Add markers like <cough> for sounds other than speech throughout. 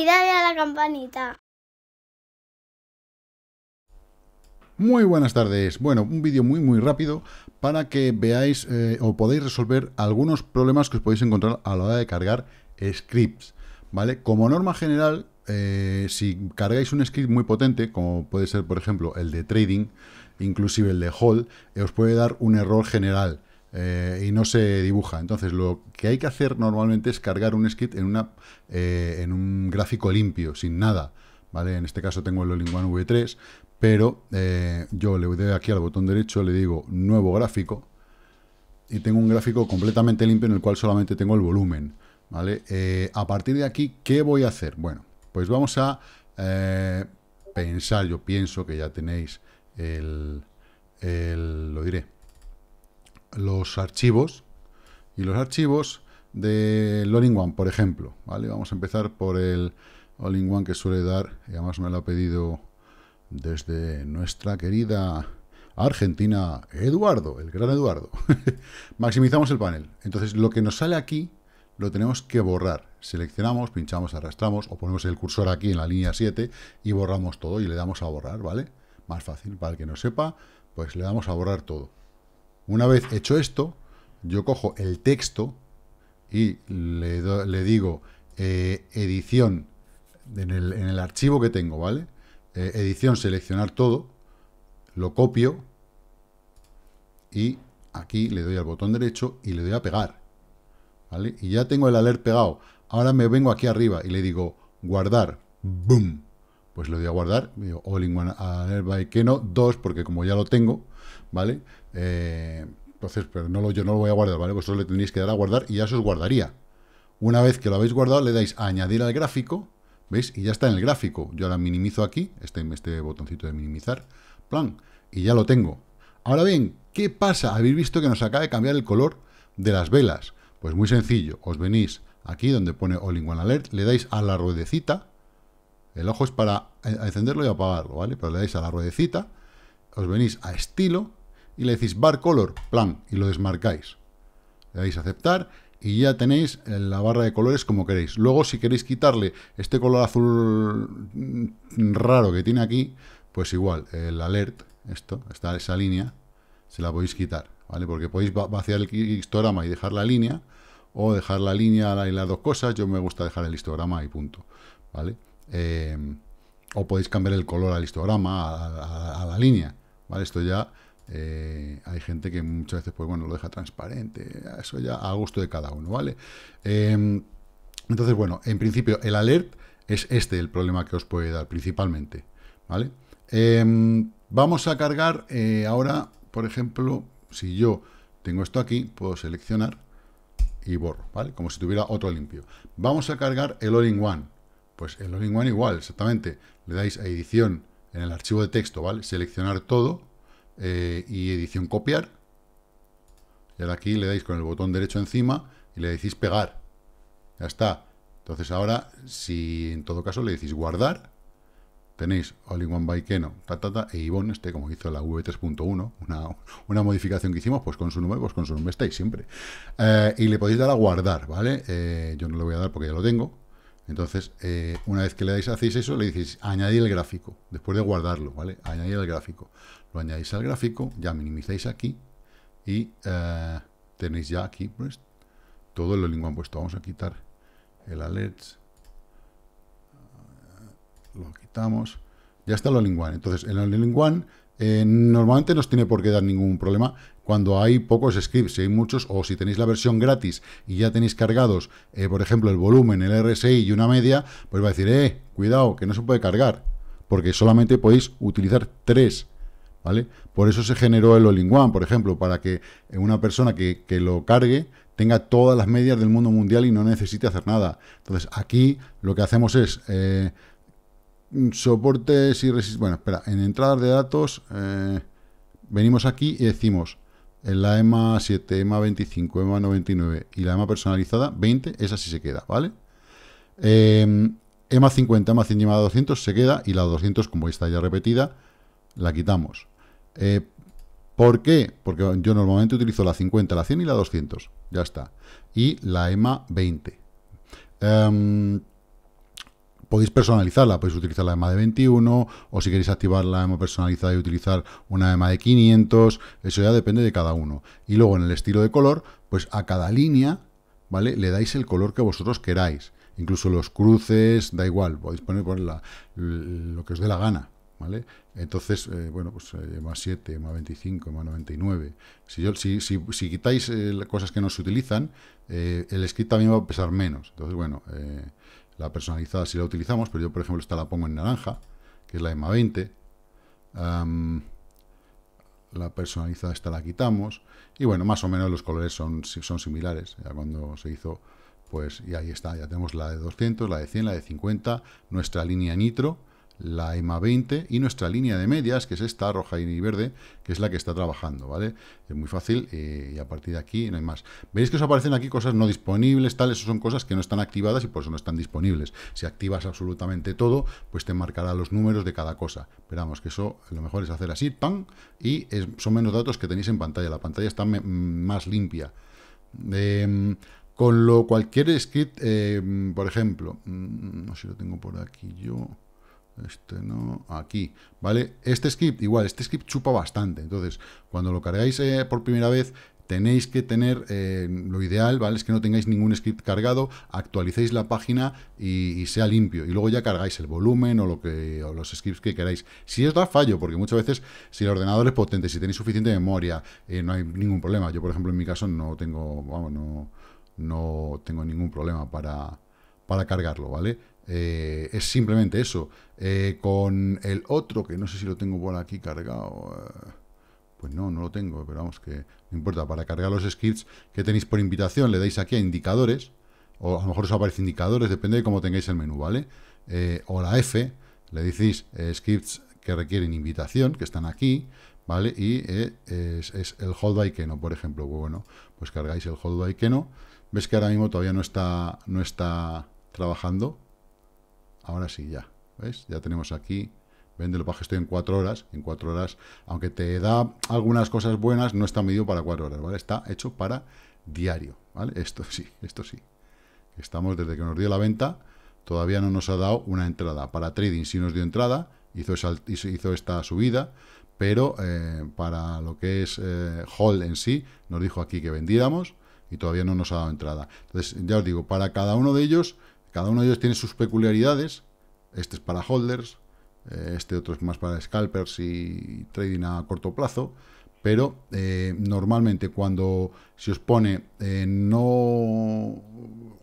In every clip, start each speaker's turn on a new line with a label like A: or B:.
A: y dale a la campanita. Muy buenas tardes. Bueno, un vídeo muy muy rápido para que veáis eh, o podáis resolver algunos problemas que os podéis encontrar a la hora de cargar scripts. ¿Vale? Como norma general, eh, si cargáis un script muy potente, como puede ser por ejemplo el de trading, inclusive el de hold, eh, os puede dar un error general. Eh, y no se dibuja. Entonces, lo que hay que hacer normalmente es cargar un script en, una, eh, en un gráfico limpio, sin nada. ¿vale? En este caso tengo el Olinguan V3, pero eh, yo le doy aquí al botón derecho, le digo nuevo gráfico, y tengo un gráfico completamente limpio en el cual solamente tengo el volumen. ¿vale? a partir de aquí, ¿qué voy a hacer? Bueno, pues vamos a pensar, yo pienso que ya tenéis el lo diré, los archivos y los archivos de Loring One, por ejemplo. ¿vale? Vamos a empezar por el All One que suele dar, y además me lo ha pedido desde nuestra querida Argentina, Eduardo, el gran Eduardo. <laughs> Maximizamos el panel. Entonces, lo que nos sale aquí lo tenemos que borrar. Seleccionamos, pinchamos, arrastramos o ponemos el cursor aquí en la línea 7 y borramos todo y le damos a borrar, ¿vale? Más fácil, para el que no sepa, pues le damos a borrar todo. Una vez hecho esto, yo cojo el texto y le, digo eh, edición en el, archivo que tengo, ¿vale? Eh, edición, seleccionar todo, lo copio y aquí le doy al botón derecho y le doy a pegar, ¿vale? Y ya tengo el alert pegado. Ahora me vengo aquí arriba y le digo guardar, ¡boom! pues lo doy a guardar, all in one alert que no, 2, porque como ya lo tengo, ¿vale? Eh, entonces, pero no lo, yo no lo voy a guardar, ¿vale? Vosotros le tenéis que dar a guardar y ya se os guardaría. Una vez que lo habéis guardado, le dais a añadir al gráfico, ¿veis? Y ya está en el gráfico. Yo ahora minimizo aquí, en este, este botoncito de minimizar, plan, y ya lo tengo. Ahora bien, ¿qué pasa? Habéis visto que nos acaba de cambiar el color de las velas. Pues muy sencillo, os venís aquí donde pone All in One Alert, le dais a la ruedecita, el ojo es para encenderlo y apagarlo, ¿vale? Pero le dais a la ruedecita, os venís a estilo y le decís bar color, plan, y lo desmarcáis. Le dais a aceptar y ya tenéis eh, la barra de colores como queréis. Luego, si queréis quitarle este color azul raro que tiene aquí, pues igual, el alert, esto, esta, esa línea, se la podéis quitar, ¿vale? Porque podéis vaciar el histograma y dejar la línea, o dejar la línea y las dos cosas, yo me gusta dejar el histograma y punto, ¿vale? Eh, o podéis cambiar el color al histograma, a, la línea, ¿vale? Esto ya eh, hay gente que muchas veces, pues bueno, lo deja transparente, eso ya a gusto de cada uno, ¿vale? Em, entonces, bueno, en principio el alert es este el problema que os puede dar principalmente, ¿vale? Em, vamos a cargar eh, ahora, por ejemplo, si yo tengo esto aquí, puedo seleccionar y borro, ¿vale? Como si tuviera otro limpio. Vamos a cargar el all-in-one, pues en Learning One igual, exactamente. Le dais a edición en el archivo de texto, ¿vale? Seleccionar todo eh, y edición copiar. Y ahora aquí le dais con el botón derecho encima y le decís pegar. Ya está. Entonces ahora, si en todo caso le decís guardar, tenéis all one by Keno, ta, ta, ta, e Ivonne, este, como hizo la V3.1, una, una, modificación que hicimos, pues con su nombre, pues con su nombre estáis siempre. Eh, y le podéis dar a guardar, ¿vale? Eh, yo no le voy a dar porque ya lo tengo, entonces, eh, una vez que le dais, hacéis eso, le decís añadir el gráfico, después de guardarlo, ¿vale? Añadir el gráfico. Lo añadís al gráfico, ya minimizáis aquí y eh, tenéis ya aquí pues, todo lo one puesto. Vamos a quitar el alert, eh, lo quitamos, ya está lo one Entonces, el linguan normalmente no os tiene por qué dar ningún problema cuando hay pocos scripts, si hay muchos, o si tenéis la versión gratis y ya tenéis cargados, eh, por ejemplo, el volumen, el RSI y una media, pues va a decir, eh, cuidado, que no se puede cargar, porque solamente podéis utilizar tres ¿Vale? Por eso se generó el all One, por ejemplo, para que eh, una persona que, lo cargue tenga todas las medias del mundo mundial y no necesite hacer nada. Entonces, aquí lo que hacemos es eh, soportes y resist... Bueno, espera, en entradas de datos eh, venimos aquí y decimos en la EMA 7, EMA 25, EMA 99 y la EMA personalizada 20, esa sí se queda, ¿vale? EMA 50, EMA 100 y EMA 200 se queda y la 200, como está ya repetida, la quitamos. Eh, ¿Por qué? Porque yo normalmente utilizo la 50, la 100 y la 200, ya está. Y la e EMA 20 podéis personalizarla, podéis utilizar la EMA de 21 o si queréis activar la EMA personalizada y utilizar una EMA de 500, eso ya depende de cada uno. Y luego en el estilo de color, pues a cada línea, ¿vale? Le dais el color que vosotros queráis. Incluso los cruces, da igual, podéis poner, lo que os dé la gana, ¿vale? Entonces, eh, bueno, pues más 7, más 25, más 99. Si, si, quitáis eh, cosas que no se utilizan, eh, el script también va a pesar menos. Entonces, bueno, la personalizada si la utilizamos, pero yo, por ejemplo, esta la pongo en naranja, que es la EMA 20. la personalizada esta la quitamos. Y bueno, más o menos los colores son, son similares. Ya cuando se hizo, pues, y ahí está. Ya tenemos la de 200, la de 100, la de 50, nuestra línea nitro, la EMA 20 y nuestra línea de medias, que es esta roja y verde, que es la que está trabajando, ¿vale? Es muy fácil eh, y a partir de aquí no hay más. veis que os aparecen aquí cosas no disponibles, tales eso son cosas que no están activadas y por eso no están disponibles. Si activas absolutamente todo, pues te marcará los números de cada cosa. Esperamos que eso, lo mejor es hacer así, ¡pam! y son menos datos que tenéis en pantalla. La pantalla está más limpia. Em, con lo cualquier script, em, por ejemplo, mm, no sé si lo tengo por aquí yo... Este no, aquí, ¿vale? Este script, igual, este script chupa bastante. Entonces, cuando lo cargáis eh, por primera vez, tenéis que tener, eh, lo ideal, ¿vale? Es que no tengáis ningún script cargado, actualicéis la página y, sea limpio. Y luego ya cargáis el volumen o, lo que, o los scripts que queráis. Si os da fallo, porque muchas veces, si el ordenador es potente, si tenéis suficiente memoria, eh, no hay ningún problema. Yo, por ejemplo, en mi caso no tengo, vamos, no, no tengo ningún problema para, para cargarlo, ¿vale? Eh, es simplemente eso. Eh, con el otro, que no sé si lo tengo por aquí cargado. Eh, pues no, no lo tengo, pero vamos que no importa. Para cargar los scripts que tenéis por invitación, le dais aquí a indicadores. O a lo mejor os aparece indicadores, depende de cómo tengáis el menú, ¿vale? o la F, le decís scripts que requieren invitación, que están aquí, ¿vale? Y es, el hold by no, por ejemplo. Pues bueno, pues cargáis el hold by no Ves que ahora mismo todavía no está, no está trabajando, Ahora sí, ya. ¿Ves? Ya tenemos aquí vende lo para Estoy en cuatro horas, en cuatro horas, aunque te da algunas cosas buenas, no está medido para cuatro horas, ¿vale? Está hecho para diario, ¿vale? Esto sí, esto sí. Estamos desde que nos dio la venta, todavía no nos ha dado una entrada. Para trading sí nos dio entrada, hizo, hizo esta subida, pero eh, para lo que es eh, hold en sí, nos dijo aquí que vendiéramos y todavía no nos ha dado entrada. Entonces, ya os digo, para cada uno de ellos cada uno de ellos tiene sus peculiaridades. Este es para holders, eh, este otro es más para scalpers y trading a corto plazo. Pero eh, normalmente cuando se os pone eh, no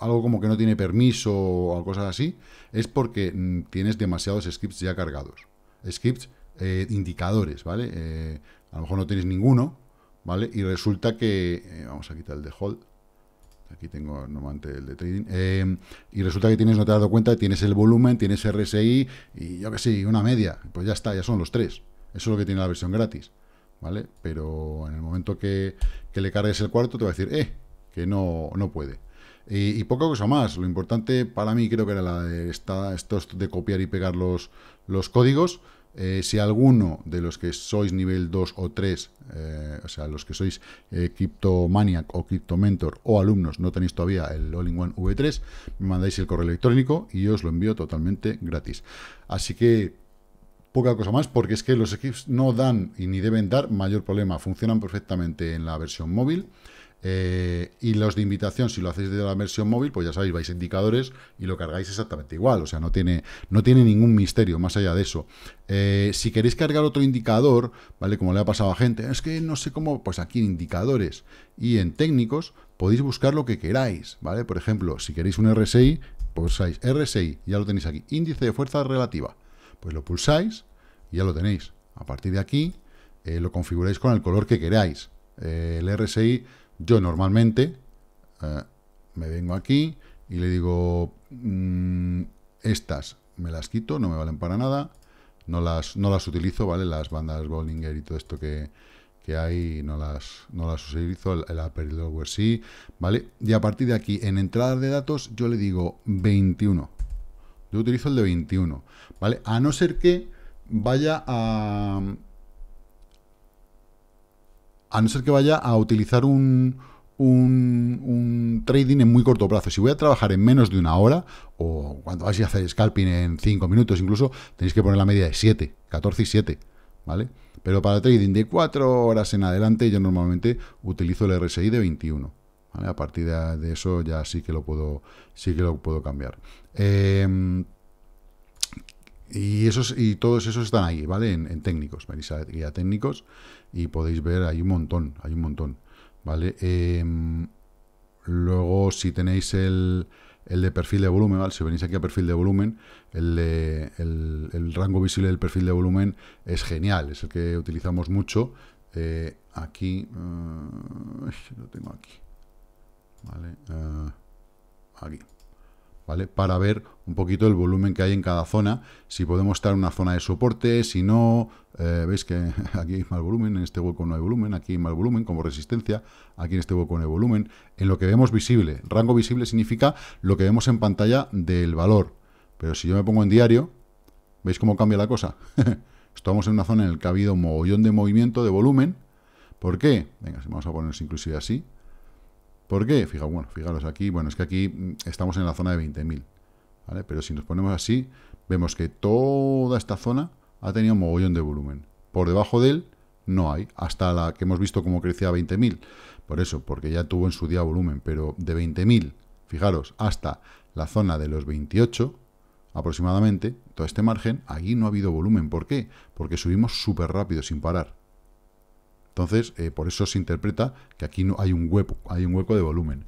A: algo como que no tiene permiso o cosas así, es porque mm, tienes demasiados scripts ya cargados. Scripts, indicadores, ¿vale? a lo mejor no tienes ninguno, ¿vale? Y resulta que... vamos a quitar el de hold. Aquí tengo normalmente el de trading. Eh, y resulta que tienes, no te has dado cuenta, tienes el volumen, tienes RSI y yo que sé, una media. Pues ya está, ya son los tres. Eso es lo que tiene la versión gratis. ¿Vale? Pero en el momento que, que le cargues el cuarto, te va a decir, eh, que no, no puede. Y, y, poca cosa más. Lo importante para mí creo que era la de esta, esto de copiar y pegar los, los códigos. Eh, si alguno de los que sois nivel 2 o 3, eh, o sea, los que sois eh, criptomaniac Cryptomaniac o Mentor o alumnos, no tenéis todavía el All-in-One V3, me mandáis el correo electrónico y yo os lo envío totalmente gratis. Así que poca cosa más, porque es que los equipos no dan y ni deben dar mayor problema. Funcionan perfectamente en la versión móvil. Eh, y los de invitación, si lo hacéis de la versión móvil, pues ya sabéis, vais a indicadores y lo cargáis exactamente igual. O sea, no tiene, no tiene ningún misterio más allá de eso. Eh, si queréis cargar otro indicador, ¿vale? Como le ha pasado a gente, es que no sé cómo, pues aquí en indicadores y en técnicos podéis buscar lo que queráis, ¿vale? Por ejemplo, si queréis un RSI, pulsáis RSI, ya lo tenéis aquí, índice de fuerza relativa. Pues lo pulsáis y ya lo tenéis. A partir de aquí, eh, lo configuráis con el color que queráis. el RSI yo normalmente eh, me vengo aquí y le digo, mm, estas me las quito, no me valen para nada, no las, no las utilizo, ¿vale? Las bandas Bollinger y todo esto que, hay, no las, no las utilizo, el, el upper sí, ¿vale? Y a partir de aquí, en entrada de datos, yo le digo 21. Yo utilizo el de 21, ¿vale? A no ser que vaya a a no ser que vaya a utilizar un, trading en muy corto plazo. Si voy a trabajar en menos de una hora, o cuando vais a hacer scalping en 5 minutos incluso, tenéis que poner la media de 7, 14 y 7, ¿vale? Pero para trading de 4 horas en adelante, yo normalmente utilizo el RSI de 21. A partir de, eso ya sí que lo puedo, sí que lo puedo cambiar. Em, y, esos, y todos esos están ahí, ¿vale? En, técnicos, venís a guía técnicos y podéis ver, hay un montón, hay un montón, ¿vale? Em, luego, si tenéis el, de perfil de volumen, ¿vale? Si venís aquí a perfil de volumen, el, de, el, rango visible del perfil de volumen es genial, es el que utilizamos mucho. Eh, aquí, eh, lo tengo aquí, ¿vale? Eh, aquí. Para ver un poquito el volumen que hay en cada zona, si podemos estar en una zona de soporte, si no, eh, veis que <laughs> aquí hay más volumen, en este hueco no hay volumen, aquí hay más volumen como resistencia, aquí en este hueco no hay volumen, en lo que vemos visible, rango visible significa lo que vemos en pantalla del valor, pero si yo me pongo en diario, ¿veis cómo cambia la cosa? <laughs> Estamos en una zona en la que ha habido un mogollón de movimiento, de volumen, ¿por qué? Venga, vamos a ponernos inclusive así, ¿Por qué? bueno, fijaros aquí, bueno, es que aquí mm, estamos en la zona de 20.000, ¿vale? Pero si nos ponemos así, vemos que toda esta zona ha tenido un mogollón de volumen. Por debajo de él no hay, hasta la que hemos visto cómo crecía 20.000. Por eso, porque ya tuvo en su día volumen, pero de 20.000, fijaros, hasta la zona de los 28 aproximadamente, todo este margen, aquí no ha habido volumen. ¿Por qué? Porque subimos súper rápido, sin parar. Entonces, eh, por eso se interpreta que aquí no hay un hueco, hay un hueco de volumen.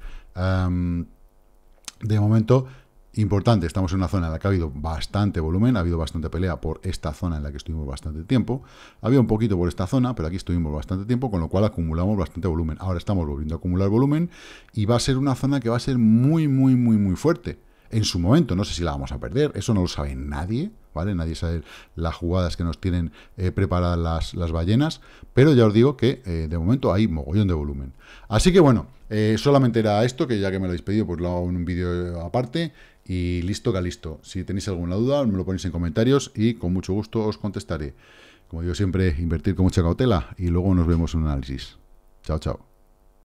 A: de momento, importante, estamos en una zona en la que ha habido bastante volumen, ha habido bastante pelea por esta zona en la que estuvimos bastante tiempo, había un poquito por esta zona, pero aquí estuvimos bastante tiempo, con lo cual acumulamos bastante volumen. Ahora estamos volviendo a acumular volumen y va a ser una zona que va a ser muy, muy, muy, muy fuerte. En su momento, no sé si la vamos a perder, eso no lo sabe nadie, Nadie sabe las jugadas que nos tienen eh, preparadas las, ballenas, pero ya os digo que eh, de momento hay mogollón de volumen. Así que bueno, eh, solamente era esto, que ya que me lo habéis pedido, pues lo hago en un vídeo aparte y listo que listo. Si tenéis alguna duda, me lo ponéis en comentarios y con mucho gusto os contestaré. Como digo siempre, invertir con mucha cautela y luego nos vemos en un análisis. Chao, chao.